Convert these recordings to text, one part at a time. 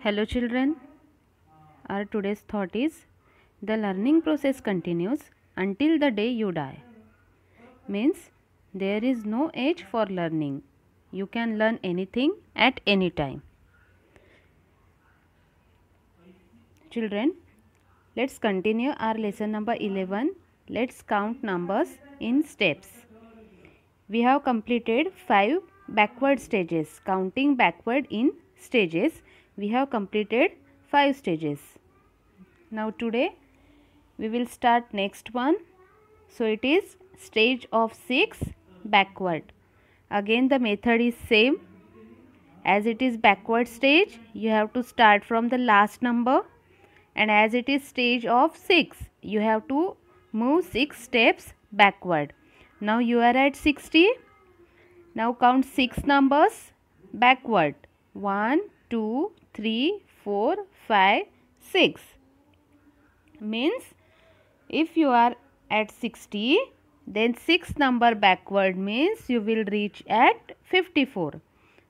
Hello children, our today's thought is the learning process continues until the day you die. Means there is no age for learning. You can learn anything at any time. Children, let's continue our lesson number 11. Let's count numbers in steps. We have completed 5 backward stages, counting backward in stages we have completed 5 stages. Now today we will start next one. So it is stage of 6 backward. Again the method is same. As it is backward stage you have to start from the last number and as it is stage of 6 you have to move 6 steps backward. Now you are at 60. Now count 6 numbers backward. 1, 2, 3, 4, 5, 6. Means if you are at 60 then 6 number backward means you will reach at 54.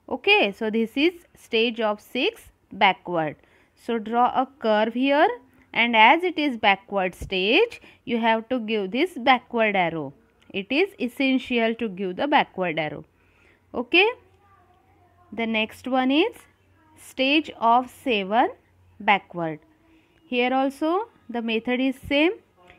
Okay. So this is stage of 6 backward. So draw a curve here and as it is backward stage you have to give this backward arrow. It is essential to give the backward arrow. Okay. The next one is stage of 7 backward. Here also the method is same.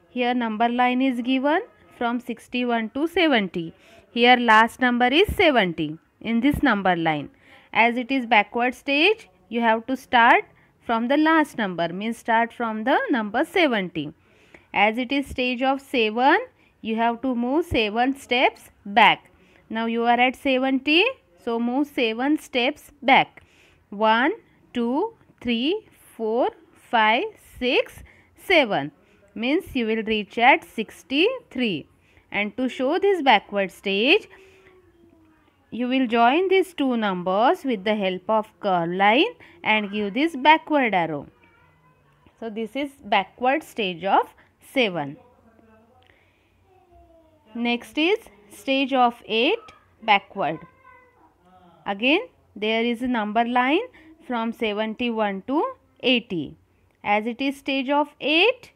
Here number line is given from 61 to 70. Here last number is 70 in this number line. As it is backward stage, you have to start from the last number means start from the number 70. As it is stage of 7, you have to move 7 steps back. Now you are at 70, so move 7 steps back. 1, 2, 3, 4, 5, 6, 7 means you will reach at 63 and to show this backward stage you will join these two numbers with the help of curve line and give this backward arrow. So this is backward stage of 7. Next is stage of 8 backward. Again there is a number line from 71 to 80. As it is stage of 8,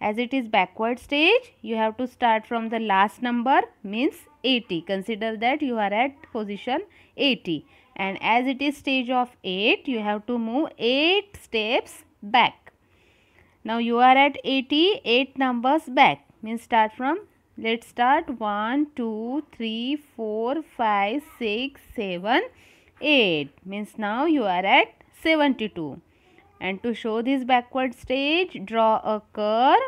as it is backward stage, you have to start from the last number means 80. Consider that you are at position 80. And as it is stage of 8, you have to move 8 steps back. Now you are at 80, 8 numbers back. Means start from let's start 1 2 3 4 5 6 7 8 means now you are at 72 and to show this backward stage draw a curve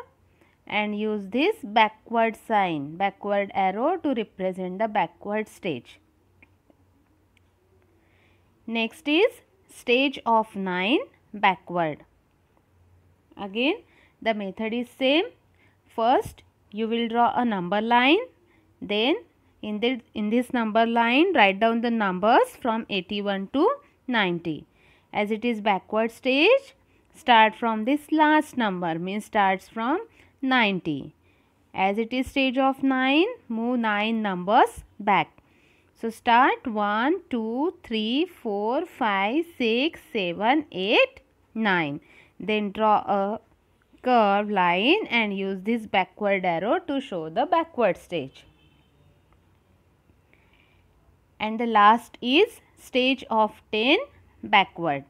and use this backward sign backward arrow to represent the backward stage. Next is stage of 9 backward. Again the method is same. First you will draw a number line then in this, in this number line, write down the numbers from 81 to 90. As it is backward stage, start from this last number means starts from 90. As it is stage of 9, move 9 numbers back. So start 1, 2, 3, 4, 5, 6, 7, 8, 9. Then draw a curve line and use this backward arrow to show the backward stage and the last is stage of 10 backward.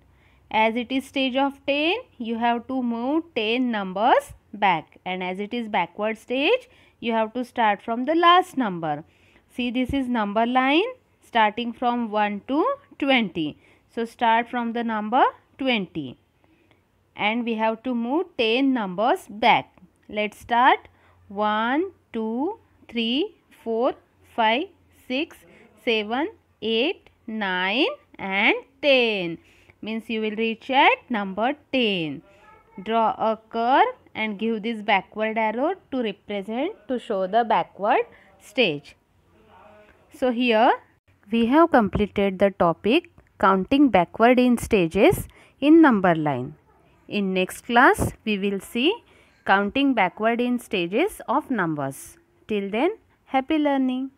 As it is stage of 10, you have to move 10 numbers back and as it is backward stage, you have to start from the last number. See this is number line starting from 1 to 20. So start from the number 20 and we have to move 10 numbers back. Let's start 1, 2, 3, 4, 5, 6, 7, 8, 9 and 10. Means you will reach at number 10. Draw a curve and give this backward arrow to represent to show the backward stage. So here we have completed the topic counting backward in stages in number line. In next class we will see counting backward in stages of numbers. Till then happy learning.